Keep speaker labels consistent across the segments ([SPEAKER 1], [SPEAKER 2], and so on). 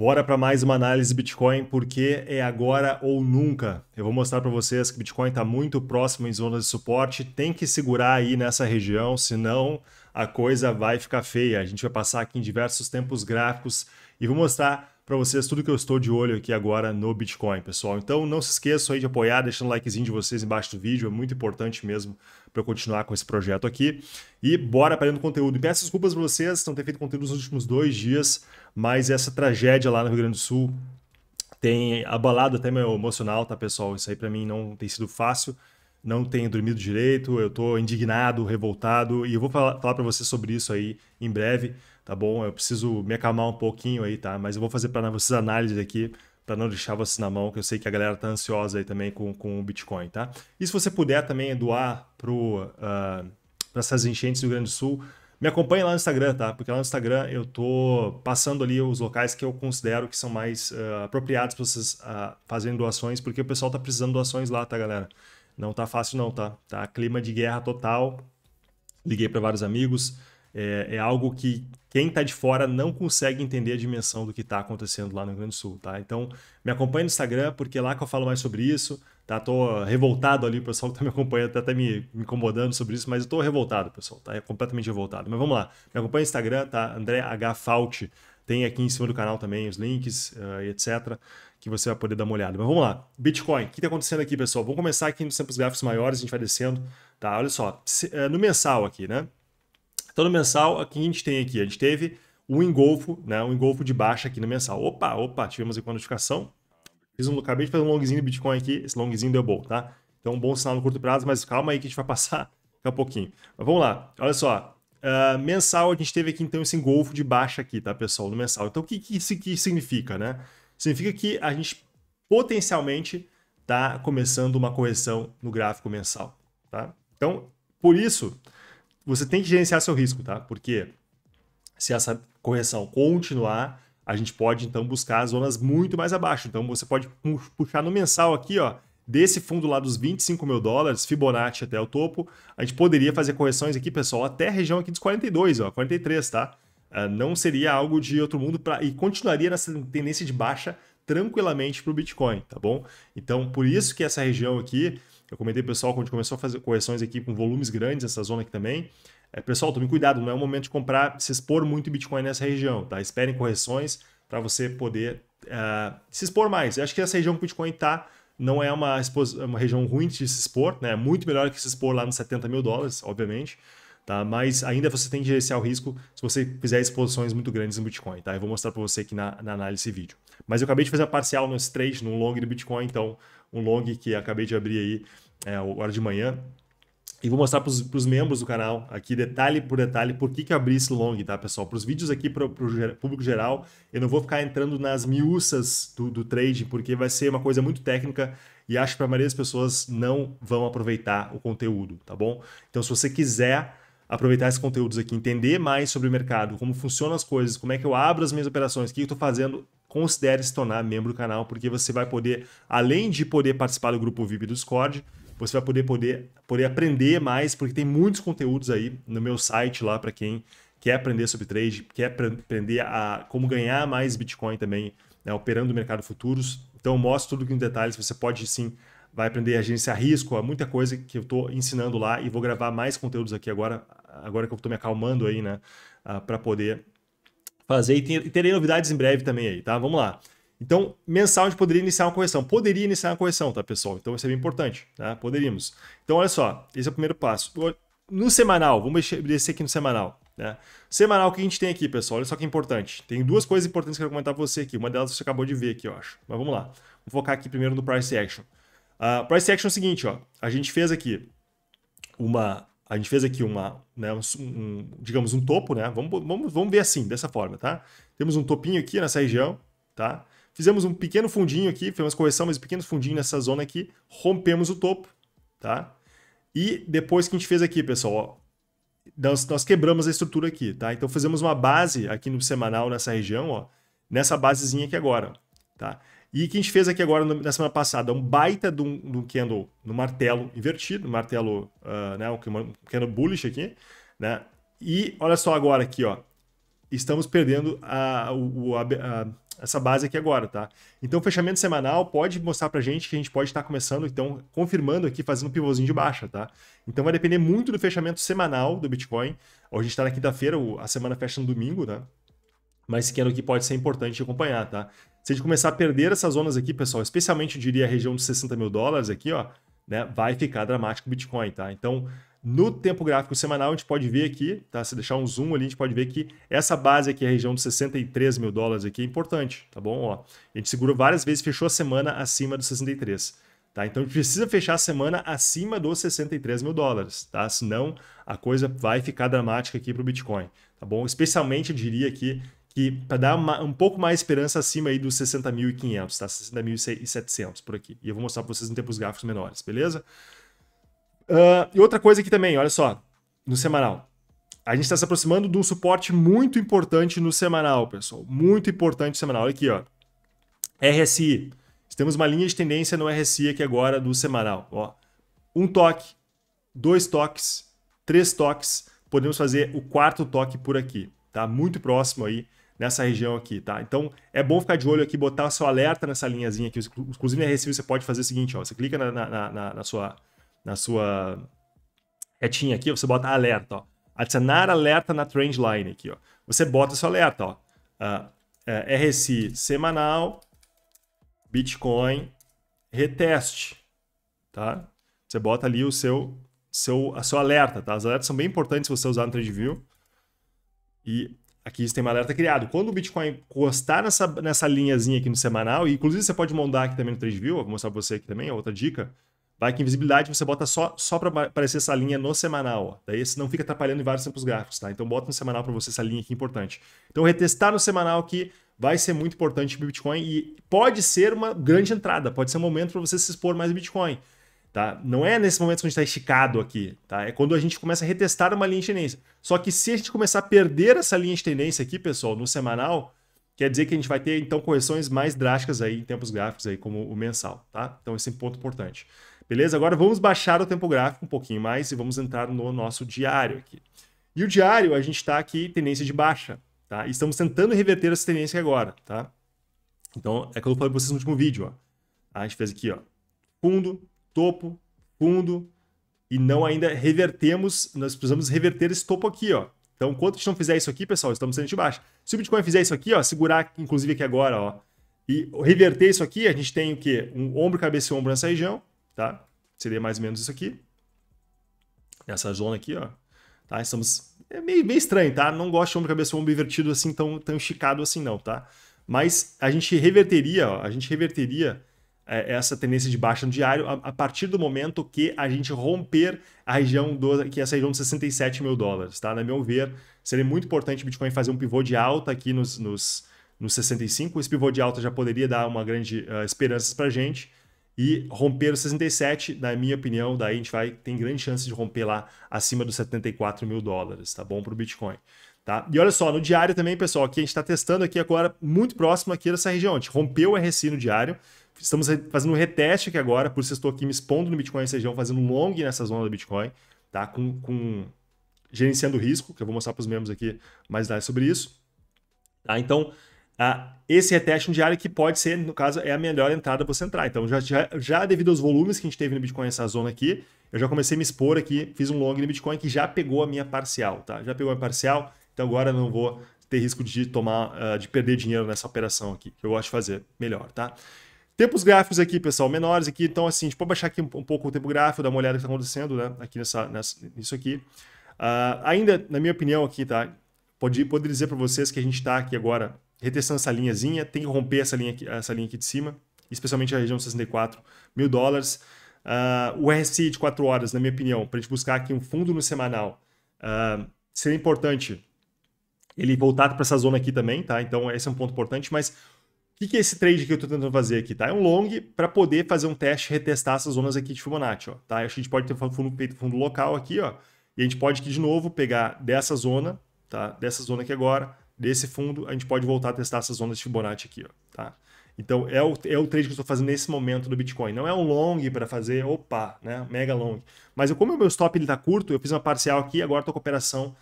[SPEAKER 1] Bora para mais uma análise Bitcoin, porque é agora ou nunca. Eu vou mostrar para vocês que Bitcoin está muito próximo em zonas de suporte, tem que segurar aí nessa região, senão a coisa vai ficar feia. A gente vai passar aqui em diversos tempos gráficos e vou mostrar para vocês tudo que eu estou de olho aqui agora no Bitcoin, pessoal. Então não se esqueçam aí de apoiar, deixando o likezinho de vocês embaixo do vídeo, é muito importante mesmo para eu continuar com esse projeto aqui. E bora para o conteúdo. E peço desculpas para vocês não ter feito conteúdo nos últimos dois dias, mas essa tragédia lá no Rio Grande do Sul tem abalado até meu emocional, tá, pessoal? Isso aí para mim não tem sido fácil não tenho dormido direito, eu estou indignado, revoltado, e eu vou falar, falar para vocês sobre isso aí em breve tá bom? Eu preciso me acalmar um pouquinho aí, tá? Mas eu vou fazer para vocês análises aqui, para não deixar vocês na mão, que eu sei que a galera tá ansiosa aí também com, com o Bitcoin, tá? E se você puder também doar para ah, uh, essas enchentes do Rio Grande do Sul, me acompanhe lá no Instagram, tá? Porque lá no Instagram eu tô passando ali os locais que eu considero que são mais uh, apropriados para vocês uh, fazerem doações, porque o pessoal tá precisando de doações lá, tá, galera? Não tá fácil não, tá? Tá clima de guerra total. Liguei para vários amigos, é, é algo que quem está de fora não consegue entender a dimensão do que está acontecendo lá no Rio Grande do Sul, tá? Então, me acompanha no Instagram, porque é lá que eu falo mais sobre isso, tá? Tô revoltado ali, o pessoal que está me acompanhando tá até me, me incomodando sobre isso, mas eu tô revoltado, pessoal, tá? É completamente revoltado. Mas vamos lá, me acompanha no Instagram, tá? André H. Fault, tem aqui em cima do canal também os links uh, eh, etc., que você vai poder dar uma olhada. Mas vamos lá, Bitcoin, o que está acontecendo aqui, pessoal? Vamos começar aqui nos tempos gráficos maiores, a gente vai descendo, tá? Olha só, eh, no mensal aqui, né? Então, no mensal, o que a gente tem aqui? A gente teve um engolfo, né? Um engolfo de baixa aqui no mensal. Opa, opa, tivemos aqui uma notificação. Fiz um, acabei de fazer um longzinho de Bitcoin aqui. Esse longzinho deu bom, tá? Então, um bom sinal no curto prazo, mas calma aí que a gente vai passar daqui a pouquinho. Mas vamos lá, olha só. Uh, mensal, a gente teve aqui então esse engolfo de baixa aqui, tá, pessoal, no mensal. Então, o que, que isso aqui significa, né? Significa que a gente potencialmente está começando uma correção no gráfico mensal, tá? Então, por isso, você tem que gerenciar seu risco, tá? Porque se essa correção continuar, a gente pode então buscar zonas muito mais abaixo. Então você pode puxar no mensal aqui, ó, desse fundo lá dos 25 mil dólares, Fibonacci até o topo, a gente poderia fazer correções aqui, pessoal, até a região aqui dos 42, ó, 43, tá? Ah, não seria algo de outro mundo pra, e continuaria nessa tendência de baixa tranquilamente para o Bitcoin, tá bom? Então, por isso que essa região aqui eu comentei pessoal quando a gente começou a fazer correções aqui com volumes grandes, essa zona aqui também. É, pessoal, tome cuidado, não é o momento de comprar, se expor muito em Bitcoin nessa região, tá? Esperem correções para você poder uh, se expor mais. Eu acho que essa região que o Bitcoin está não é uma, uma região ruim de se expor, né? Muito melhor que se expor lá nos 70 mil dólares, obviamente. Tá? Mas ainda você tem que gerenciar o risco se você fizer exposições muito grandes no Bitcoin, tá? Eu vou mostrar para você aqui na, na análise vídeo. Mas eu acabei de fazer a parcial no trade, no long do Bitcoin, então um long que acabei de abrir aí é, hora de manhã. E vou mostrar para os membros do canal aqui, detalhe por detalhe, por que, que eu abri esse long, tá, pessoal? Para os vídeos aqui, para o público geral, eu não vou ficar entrando nas miúças do, do porque vai ser uma coisa muito técnica e acho que a maioria das pessoas não vão aproveitar o conteúdo, tá bom? Então, se você quiser aproveitar esses conteúdos aqui, entender mais sobre o mercado, como funcionam as coisas, como é que eu abro as minhas operações, o que eu estou fazendo, considere se tornar membro do canal, porque você vai poder, além de poder participar do grupo VIP do Discord, você vai poder, poder, poder aprender mais, porque tem muitos conteúdos aí no meu site lá para quem quer aprender sobre trade, quer aprender a como ganhar mais Bitcoin também, né, operando no mercado futuros. Então eu mostro tudo aqui em detalhes, você pode sim vai aprender a gerenciar risco, há muita coisa que eu estou ensinando lá e vou gravar mais conteúdos aqui agora, agora que eu estou me acalmando aí, né, ah, para poder fazer e, terei novidades em breve também aí, tá? Vamos lá. Então, mensal a gente poderia iniciar uma correção. Poderia iniciar uma correção, tá, pessoal? Então, isso é bem importante, tá? Poderíamos. Então, olha só, esse é o primeiro passo. No semanal, vamos descer aqui no semanal. Né? Semanal, o que a gente tem aqui, pessoal? Olha só que importante. Tem duas coisas importantes que eu quero comentar para você aqui. Uma delas você acabou de ver aqui, eu acho. Mas vamos lá. Vou focar aqui primeiro no price action. Uh, price action é o seguinte, ó. A gente fez aqui uma a gente fez aqui uma, né, um, um, digamos, um topo, né? Vamos, vamos, vamos ver assim, dessa forma, tá? Temos um topinho aqui nessa região, tá? Fizemos um pequeno fundinho aqui, fizemos correção, mas um pequeno fundinho nessa zona aqui, rompemos o topo, tá? E depois que a gente fez aqui, pessoal, ó, nós, nós quebramos a estrutura aqui, tá? Então fizemos uma base aqui no semanal nessa região, ó, nessa basezinha aqui agora, tá? E que a gente fez aqui agora na semana passada, um baita de um, de um candle no martelo invertido, martelo, uh, né, um candle bullish aqui, né? E olha só agora aqui, ó, estamos perdendo a, o, a, a, essa base aqui agora, tá? Então, fechamento semanal pode mostrar a gente que a gente pode estar começando, então, confirmando aqui, fazendo um pivôzinho de baixa, tá? Então, vai depender muito do fechamento semanal do Bitcoin. Hoje a gente está na quinta-feira, a semana fecha no domingo, né? Mas esse candle aqui pode ser importante acompanhar, tá? Se a gente começar a perder essas zonas aqui, pessoal, especialmente eu diria a região dos 60 mil dólares aqui, ó, né, vai ficar dramático o Bitcoin, tá? Então, no tempo gráfico semanal, a gente pode ver aqui, tá? Se deixar um zoom ali, a gente pode ver que essa base aqui, a região dos 63 mil dólares aqui, é importante, tá bom? Ó, a gente segurou várias vezes, fechou a semana acima dos 63, tá? Então, a gente precisa fechar a semana acima dos 63 mil dólares, tá? Senão, a coisa vai ficar dramática aqui para o Bitcoin, tá bom? Especialmente, eu diria aqui, que para dar uma, um pouco mais esperança acima aí dos 60.500, tá? 60.700 por aqui. E eu vou mostrar para vocês em tempos gráficos menores, beleza? Uh, e outra coisa aqui também, olha só, no semanal. A gente está se aproximando de um suporte muito importante no semanal, pessoal. Muito importante no semanal. Olha aqui, ó. RSI. Temos uma linha de tendência no RSI aqui agora do semanal. Ó. Um toque, dois toques, três toques. Podemos fazer o quarto toque por aqui. Tá muito próximo aí nessa região aqui, tá? Então, é bom ficar de olho aqui, botar seu alerta nessa linhazinha aqui. Inclusive, na Recife, você pode fazer o seguinte, ó. Você clica na, na, na, na sua, na sua retinha aqui, você bota alerta, ó. Adicionar alerta na trend line aqui, ó. Você bota seu alerta, ó. Uh, ah, uh, é, RSI semanal, Bitcoin, reteste, tá? Você bota ali o seu, seu, a seu alerta, tá? As alertas são bem importantes você usar no TradeView. E Aqui isso tem uma alerta criado. Quando o Bitcoin encostar nessa, nessa linhazinha aqui no semanal, e inclusive você pode mandar aqui também no TradeView, vou mostrar para você aqui também, é outra dica. Vai que invisibilidade você bota só, só para aparecer essa linha no semanal. Ó. Daí você não fica atrapalhando em vários tempos gráficos, tá? Então bota no semanal para você essa linha aqui importante. Então retestar no semanal aqui vai ser muito importante pro o Bitcoin e pode ser uma grande entrada, pode ser um momento para você se expor mais Bitcoin. Tá? Não é nesse momento que a gente está esticado aqui, tá? É quando a gente começa a retestar uma linha de tendência. Só que se a gente começar a perder essa linha de tendência aqui, pessoal, no semanal, quer dizer que a gente vai ter então correções mais drásticas aí em tempos gráficos aí como o mensal, tá? Então esse é um ponto importante. Beleza? Agora vamos baixar o tempo gráfico um pouquinho mais e vamos entrar no nosso diário aqui. E o diário, a gente está aqui tendência de baixa, tá? estamos tentando reverter essa tendência agora, tá? Então, é que eu falei para vocês no último vídeo, ó. A gente fez aqui, ó, fundo, topo, fundo, e não ainda revertemos, nós precisamos reverter esse topo aqui, ó. Então, enquanto a gente não fizer isso aqui, pessoal, estamos sendo de baixo. Se o Bitcoin fizer isso aqui, ó, segurar, inclusive aqui agora, ó, e reverter isso aqui, a gente tem o quê? Um ombro, cabeça e ombro nessa região, tá? Seria mais ou menos isso aqui. Nessa zona aqui, ó. Tá? Estamos... É meio, meio estranho, tá? Não gosto de ombro, cabeça e ombro invertido assim, tão, tão esticado assim não, tá? Mas a gente reverteria, ó, a gente reverteria é, é essa tendência de baixa no diário a, partir do momento que a gente romper a região do, que é essa região de 67 mil dólares, tá? Na meu ver, seria muito importante o Bitcoin fazer um pivô de alta aqui nos, nos, nos 65. Esse pivô de alta já poderia dar uma grande uh, esperança para gente. E romper os 67, na minha opinião, daí a gente vai tem grande chance de romper lá acima dos 74 mil dólares, tá bom? Para o Bitcoin. Tá? E olha só, no diário também, pessoal, aqui a gente está testando aqui agora muito próximo aqui dessa região. A gente rompeu o RSI no diário, Estamos fazendo um reteste aqui agora, por isso estou aqui me expondo no Bitcoin essa região, fazendo um long nessa zona do Bitcoin, tá? Com, com gerenciando risco, que eu vou mostrar para os membros aqui mais detalhes sobre isso. Tá? Então, ah, esse reteste diário que pode ser, no caso, é a melhor entrada para você entrar. Então, já, já, já, devido aos volumes que a gente teve no Bitcoin nessa zona aqui, eu já comecei a me expor aqui, fiz um long no Bitcoin que já pegou a minha parcial, tá? Já pegou a minha parcial, então agora eu não vou ter risco de tomar, ah, de perder dinheiro nessa operação aqui, que eu gosto de fazer melhor, tá? Tempos gráficos aqui, pessoal, menores aqui. Então, assim, a gente pode baixar aqui um, um pouco o tempo gráfico, dar uma olhada no que está acontecendo, né? Aqui nessa, nessa nisso aqui. Uh, ainda, na minha opinião aqui, tá? Pode, pode dizer para vocês que a gente está aqui agora retestando essa linhazinha. Tem que romper essa linha aqui, essa linha aqui de cima, especialmente a região de 64 mil dólares. Uh, o RSI de 4 horas, na minha opinião, para a gente buscar aqui um fundo no semanal, uh, seria importante ele voltar para essa zona aqui também, tá? Então, esse é um ponto importante, mas que, que é esse trade que eu estou tentando fazer aqui, tá? É um long para poder fazer um teste, retestar essas zonas aqui de Fibonacci, ó, tá? A gente pode ter fundo, fundo local aqui, ó, e a gente pode aqui de novo pegar dessa zona, tá? Dessa zona aqui agora, desse fundo, a gente pode voltar a testar essas zonas de Fibonacci aqui, ó, tá? Então é o, é o trade que eu estou fazendo nesse momento do Bitcoin. Não é um long para fazer, opa, né? Mega long. Mas eu, como o meu stop ele tá curto, eu fiz uma parcial aqui, agora estou com operação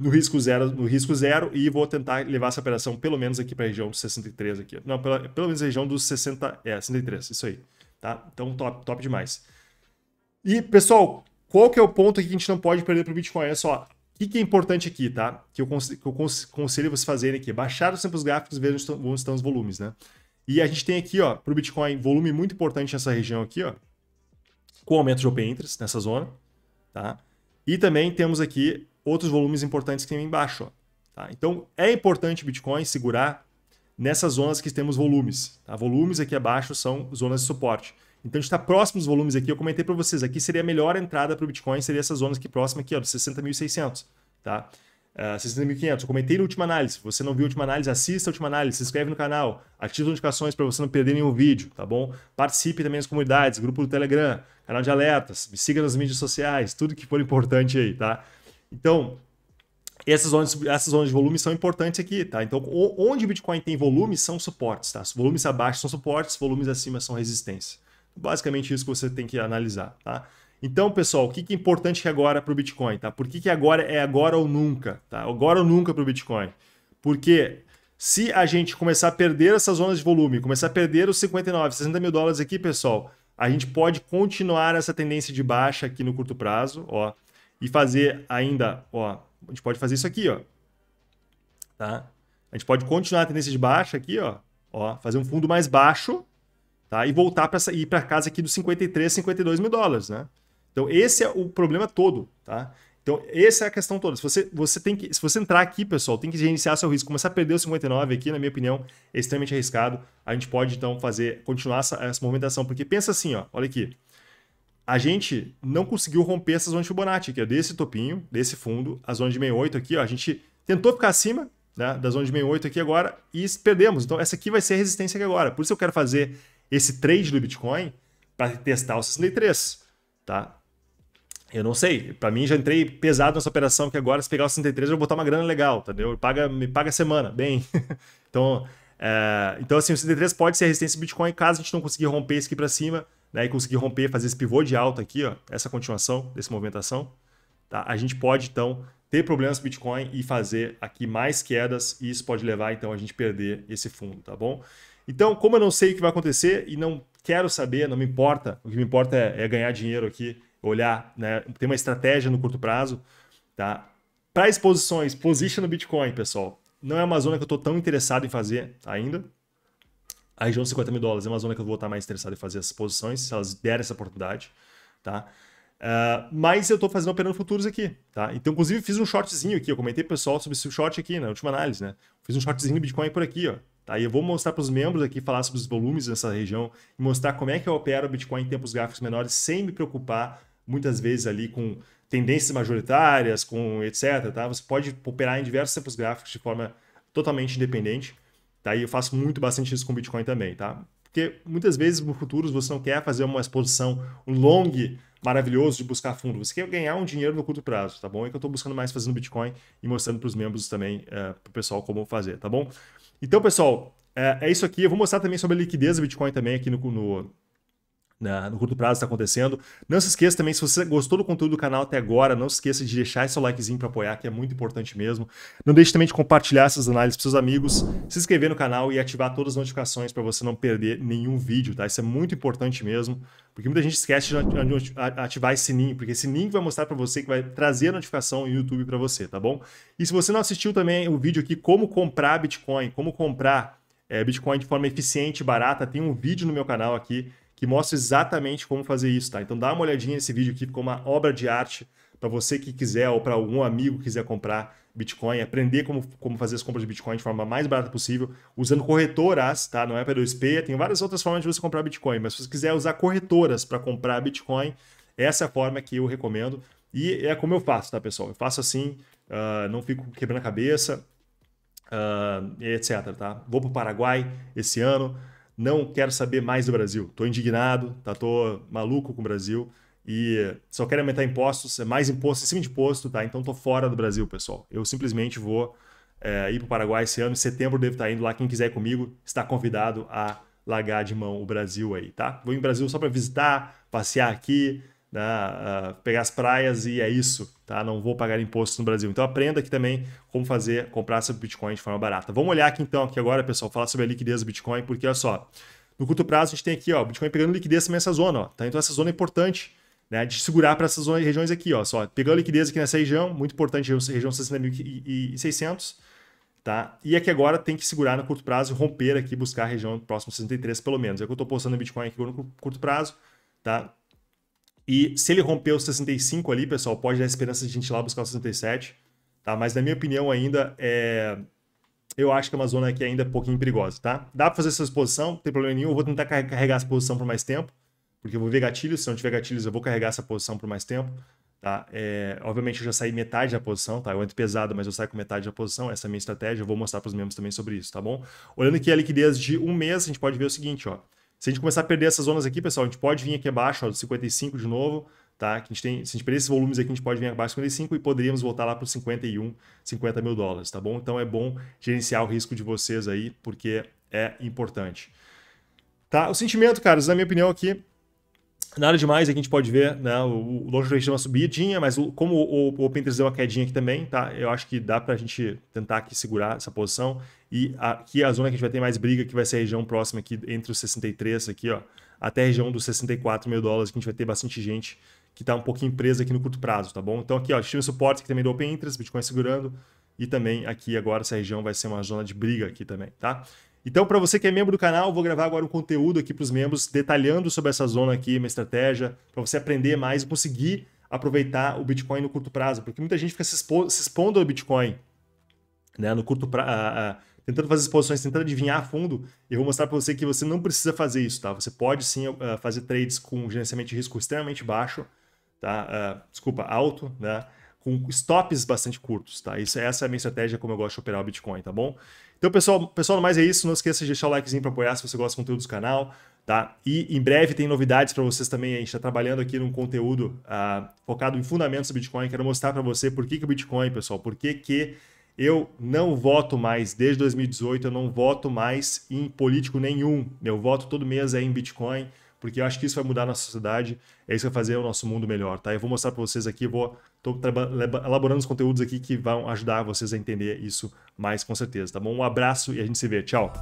[SPEAKER 1] no risco zero, no risco zero e vou tentar levar essa operação pelo menos aqui para a região dos 63 aqui. Não, pela, pelo menos a região dos 60, é, 63, isso aí, tá? Então top, top demais. E pessoal, qual que é o ponto aqui que a gente não pode perder para o Bitcoin? Olha só, o que, que é importante aqui, tá? Que eu, que eu conselho vocês fazerem aqui, baixar sempre os gráficos e ver onde estão, onde estão os volumes, né? E a gente tem aqui, ó, para o Bitcoin, volume muito importante nessa região aqui, ó, com aumento de open interest nessa zona, tá? E também temos aqui outros volumes importantes que tem embaixo. Ó, tá? Então, é importante o Bitcoin segurar nessas zonas que temos volumes. Tá? Volumes aqui abaixo são zonas de suporte. Então, a gente está próximo dos volumes aqui. Eu comentei para vocês, aqui seria a melhor entrada para o Bitcoin, seria essas zonas aqui próximas aqui, ó, de 60.600. Tá? Uh, ah, 60.500. Eu comentei na última análise. Se você não viu a última análise, assista a última análise, se inscreve no canal, ativa as notificações para você não perder nenhum vídeo, tá bom? Participe também nas comunidades, grupo do Telegram, canal de alertas, me siga nas mídias sociais, tudo que for importante aí, tá? Então, essas zonas, essas zonas de volume são importantes aqui, tá? Então, onde o Bitcoin tem volume são suportes, tá? Volumes abaixo são suportes, volumes acima são resistência. Basicamente isso que você tem que analisar, tá? Então, pessoal, o que é importante agora para o Bitcoin, tá? Por que, que agora é agora ou nunca, tá? Agora ou nunca para o Bitcoin? Porque se a gente começar a perder essas zonas de volume, começar a perder os 59, 60 mil dólares aqui, pessoal, a gente pode continuar essa tendência de baixa aqui no curto prazo, ó e fazer ainda, ó, a gente pode fazer isso aqui, ó. Tá? A gente pode continuar a tendência de baixa aqui, ó, ó, fazer um fundo mais baixo, tá? E voltar para ir para casa aqui dos 53, 52 mil dólares, né? Então esse é o problema todo, tá? Então essa é a questão toda. Se você, você tem que, se você entrar aqui, pessoal, tem que gerenciar seu risco. Começar a perder o 59 aqui, na minha opinião, é extremamente arriscado. A gente pode então fazer continuar essa, essa movimentação, porque pensa assim, ó, olha aqui a gente não conseguiu romper essa zona de Fibonacci, que é desse topinho, desse fundo, a zona de 68 aqui, ó, a gente tentou ficar acima né, da zona de 68 aqui agora e perdemos. Então essa aqui vai ser a resistência aqui agora. Por isso eu quero fazer esse trade do Bitcoin para testar o 63, tá? Eu não sei, para mim já entrei pesado nessa operação que agora se pegar o 63 eu vou botar uma grana legal, entendeu? Paga, me paga a semana, bem. então, é, então assim, o 63 pode ser a resistência do Bitcoin caso a gente não conseguir romper isso aqui para cima né, e conseguir romper, fazer esse pivô de alta aqui, ó, essa continuação dessa movimentação, tá? a gente pode então ter problemas com Bitcoin e fazer aqui mais quedas e isso pode levar então a gente perder esse fundo, tá bom? Então, como eu não sei o que vai acontecer e não quero saber, não me importa, o que me importa é, é ganhar dinheiro aqui, olhar, né, ter uma estratégia no curto prazo, tá? Para exposições, position no Bitcoin, pessoal, não é uma zona que eu estou tão interessado em fazer ainda, a região de 50 mil dólares é uma zona que eu vou estar mais interessado em fazer as posições, se elas deram essa oportunidade, tá? Uh, mas eu estou fazendo operando futuros aqui, tá? Então, inclusive, fiz um shortzinho aqui, eu comentei pro pessoal sobre esse short aqui, na né, última análise, né? Fiz um shortzinho de Bitcoin por aqui, ó. Tá? E eu vou mostrar para os membros aqui, falar sobre os volumes dessa região e mostrar como é que eu opero o Bitcoin em tempos gráficos menores sem me preocupar muitas vezes ali com tendências majoritárias, com etc, tá? Você pode operar em diversos tempos gráficos de forma totalmente independente. Tá? E eu faço muito bastante isso com Bitcoin também, tá? Porque muitas vezes no futuros você não quer fazer uma exposição long, maravilhoso de buscar fundo. Você quer ganhar um dinheiro no curto prazo, tá bom? É que eu estou buscando mais fazendo Bitcoin e mostrando para os membros também, uh, eh, para o pessoal como fazer, tá bom? Então, pessoal, é, é isso aqui. Eu vou mostrar também sobre a liquidez do Bitcoin também aqui no, no na, no curto prazo está acontecendo. Não se esqueça também, se você gostou do conteúdo do canal até agora, não se esqueça de deixar seu likezinho para apoiar, que é muito importante mesmo. Não deixe também de compartilhar essas análises para seus amigos, se inscrever no canal e ativar todas as notificações para você não perder nenhum vídeo, tá? Isso é muito importante mesmo, porque muita gente esquece de ativar esse sininho, porque esse sininho vai mostrar para você que vai trazer a notificação no YouTube para você, tá bom? E se você não assistiu também o vídeo aqui, como comprar Bitcoin, como comprar é, Bitcoin de forma eficiente e barata, tem um vídeo no meu canal aqui que mostra exatamente como fazer isso, tá? Então dá uma olhadinha nesse vídeo aqui, ficou uma obra de arte para você que quiser ou para algum amigo que quiser comprar Bitcoin, aprender como, como fazer as compras de Bitcoin de forma mais barata possível, usando corretoras, tá? Não é P2P, tem várias outras formas de você comprar Bitcoin, mas se você quiser usar corretoras para comprar Bitcoin, essa é a forma que eu recomendo. E é como eu faço, tá, pessoal? Eu faço assim, uh, não fico quebrando a cabeça, uh, ah, etc, tá? Vou para o Paraguai esse ano, não quero saber mais do Brasil. Estou indignado, tá? Tô maluco com o Brasil e só quero aumentar impostos, é mais imposto, em cima de imposto, tá? Então tô fora do Brasil, pessoal. Eu simplesmente vou é, ir para o Paraguai esse ano. Em setembro devo estar indo lá. Quem quiser ir comigo está convidado a largar de mão o Brasil aí, tá? Vou em Brasil só para visitar, passear aqui, né? pegar as praias e é isso, tá? Não vou pagar impostos no Brasil. Então aprenda aqui também como fazer, comprar sobre Bitcoin de forma barata. Vamos olhar aqui então, aqui agora, pessoal, falar sobre a liquidez do Bitcoin, porque olha só, no curto prazo a gente tem aqui, ó, Bitcoin pegando liquidez também nessa zona, ó, tá? Então essa zona é importante. Né, de segurar para essas zonas, regiões aqui, ó, só pegando liquidez aqui nessa região, muito importante, região 60.600, tá? E aqui agora tem que segurar no curto prazo e romper aqui, buscar a região próximo 63 pelo menos. É o que eu estou postando em Bitcoin aqui no curto prazo, tá? E se ele romper os 65 ali, pessoal, pode dar esperança de a gente ir lá buscar os 67, tá? Mas na minha opinião ainda é... Eu acho que é uma zona aqui ainda um pouquinho perigosa, tá? Dá pra fazer essa exposição, não tem problema nenhum. Eu vou tentar carregar essa posição por mais tempo, porque eu vou ver gatilhos. Se não tiver gatilhos, eu vou carregar essa posição por mais tempo, tá? É... Obviamente eu já saí metade da posição, tá? Eu entro pesado, mas eu saio com metade da posição. Essa é a minha estratégia, eu vou mostrar pros membros também sobre isso, tá bom? Olhando aqui a liquidez de um mês, a gente pode ver o seguinte, ó. Se a gente começar a perder essas zonas aqui, pessoal, a gente pode vir aqui abaixo, ó, 55 de novo, tá? Que a gente tem, se a gente perder esses volumes aqui, a gente pode vir abaixo de 55 e poderíamos voltar lá para os 51, 50 mil dólares, tá bom? Então é bom gerenciar o risco de vocês aí, porque é importante. Tá? O sentimento, caras, na minha opinião aqui, Nada demais, aqui a gente pode ver, né? O, o Dogecoin deu uma subidinha, mas o, como o, o, Open deu uma quedinha aqui também, tá? Eu acho que dá para a gente tentar aqui segurar essa posição. E aqui a zona que a gente vai ter mais briga, que vai ser a região próxima aqui, entre os 63 aqui, ó, até a região dos 64 mil dólares, que a gente vai ter bastante gente que está um pouquinho presa aqui no curto prazo, tá bom? Então aqui, ó, a gente tem o suporte aqui também do Open Interest, Bitcoin segurando, e também aqui agora essa região vai ser uma zona de briga aqui também, tá? Então, para você que é membro do canal, vou gravar agora um conteúdo aqui para os membros, detalhando sobre essa zona aqui, minha estratégia, para você aprender mais e conseguir aproveitar o Bitcoin no curto prazo, porque muita gente fica se, expo se expondo ao Bitcoin né, no curto prazo, tentando fazer exposições, tentando adivinhar a fundo. Eu vou mostrar para você que você não precisa fazer isso, tá? Você pode sim eh, fazer trades com gerenciamento de risco extremamente baixo, tá? Uh, desculpa, alto, né? com stops bastante curtos, tá? Isso, essa é a minha estratégia como eu gosto de operar o Bitcoin, tá bom? Então, pessoal, pessoal, no mais é isso. Não esqueça de deixar o likezinho para apoiar se você gosta do conteúdo do canal, tá? E em breve tem novidades para vocês também. A gente está trabalhando aqui num conteúdo uh, focado em fundamentos do Bitcoin. Quero mostrar para você por que, que o Bitcoin, pessoal, por que, que eu não voto mais, desde 2018, eu não voto mais em político nenhum. Meu voto todo mês é em Bitcoin porque eu acho que isso vai mudar a nossa sociedade, é isso que vai fazer o nosso mundo melhor, tá? Eu vou mostrar para vocês aqui, vou tô elaborando os conteúdos aqui que vão ajudar vocês a entender isso mais com certeza, tá bom? Um abraço e a gente se vê. Tchau.